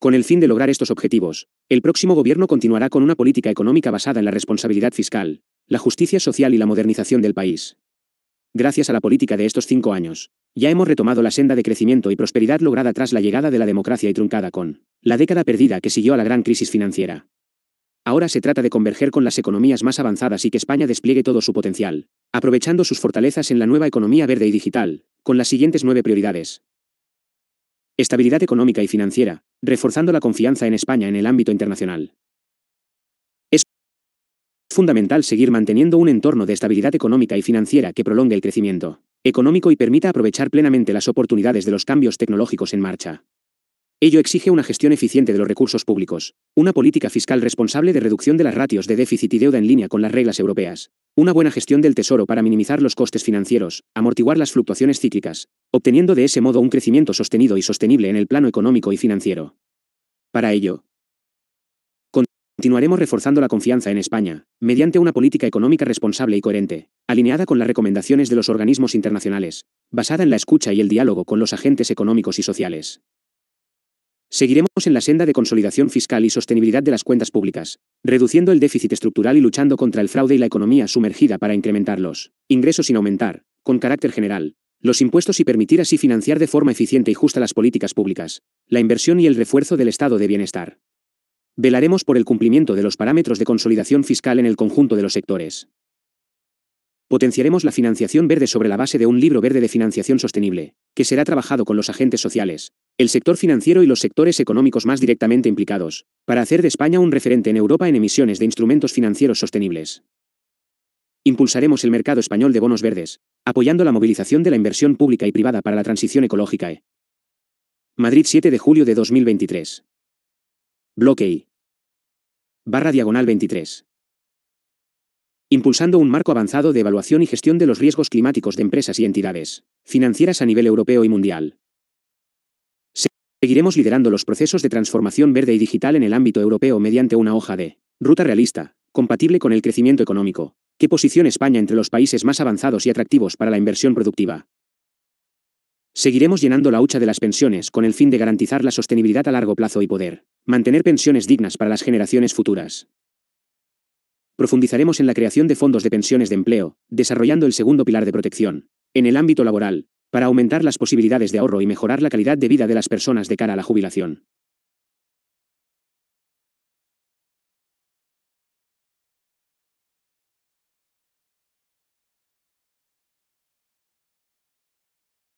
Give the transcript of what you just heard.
Con el fin de lograr estos objetivos, el próximo gobierno continuará con una política económica basada en la responsabilidad fiscal, la justicia social y la modernización del país. Gracias a la política de estos cinco años, ya hemos retomado la senda de crecimiento y prosperidad lograda tras la llegada de la democracia y truncada con la década perdida que siguió a la gran crisis financiera. Ahora se trata de converger con las economías más avanzadas y que España despliegue todo su potencial, aprovechando sus fortalezas en la nueva economía verde y digital, con las siguientes nueve prioridades. Estabilidad económica y financiera, reforzando la confianza en España en el ámbito internacional. Es fundamental seguir manteniendo un entorno de estabilidad económica y financiera que prolongue el crecimiento económico y permita aprovechar plenamente las oportunidades de los cambios tecnológicos en marcha. Ello exige una gestión eficiente de los recursos públicos, una política fiscal responsable de reducción de las ratios de déficit y deuda en línea con las reglas europeas, una buena gestión del tesoro para minimizar los costes financieros, amortiguar las fluctuaciones cíclicas, obteniendo de ese modo un crecimiento sostenido y sostenible en el plano económico y financiero. Para ello, Continuaremos reforzando la confianza en España, mediante una política económica responsable y coherente, alineada con las recomendaciones de los organismos internacionales, basada en la escucha y el diálogo con los agentes económicos y sociales. Seguiremos en la senda de consolidación fiscal y sostenibilidad de las cuentas públicas, reduciendo el déficit estructural y luchando contra el fraude y la economía sumergida para incrementar los ingresos sin aumentar, con carácter general, los impuestos y permitir así financiar de forma eficiente y justa las políticas públicas, la inversión y el refuerzo del estado de bienestar. Velaremos por el cumplimiento de los parámetros de consolidación fiscal en el conjunto de los sectores. Potenciaremos la financiación verde sobre la base de un libro verde de financiación sostenible, que será trabajado con los agentes sociales, el sector financiero y los sectores económicos más directamente implicados, para hacer de España un referente en Europa en emisiones de instrumentos financieros sostenibles. Impulsaremos el mercado español de bonos verdes, apoyando la movilización de la inversión pública y privada para la transición ecológica. ¿eh? Madrid 7 de julio de 2023. Bloque Barra diagonal 23. Impulsando un marco avanzado de evaluación y gestión de los riesgos climáticos de empresas y entidades financieras a nivel europeo y mundial. Seguiremos liderando los procesos de transformación verde y digital en el ámbito europeo mediante una hoja de ruta realista, compatible con el crecimiento económico, que posiciona España entre los países más avanzados y atractivos para la inversión productiva. Seguiremos llenando la hucha de las pensiones con el fin de garantizar la sostenibilidad a largo plazo y poder mantener pensiones dignas para las generaciones futuras. Profundizaremos en la creación de fondos de pensiones de empleo, desarrollando el segundo pilar de protección, en el ámbito laboral, para aumentar las posibilidades de ahorro y mejorar la calidad de vida de las personas de cara a la jubilación.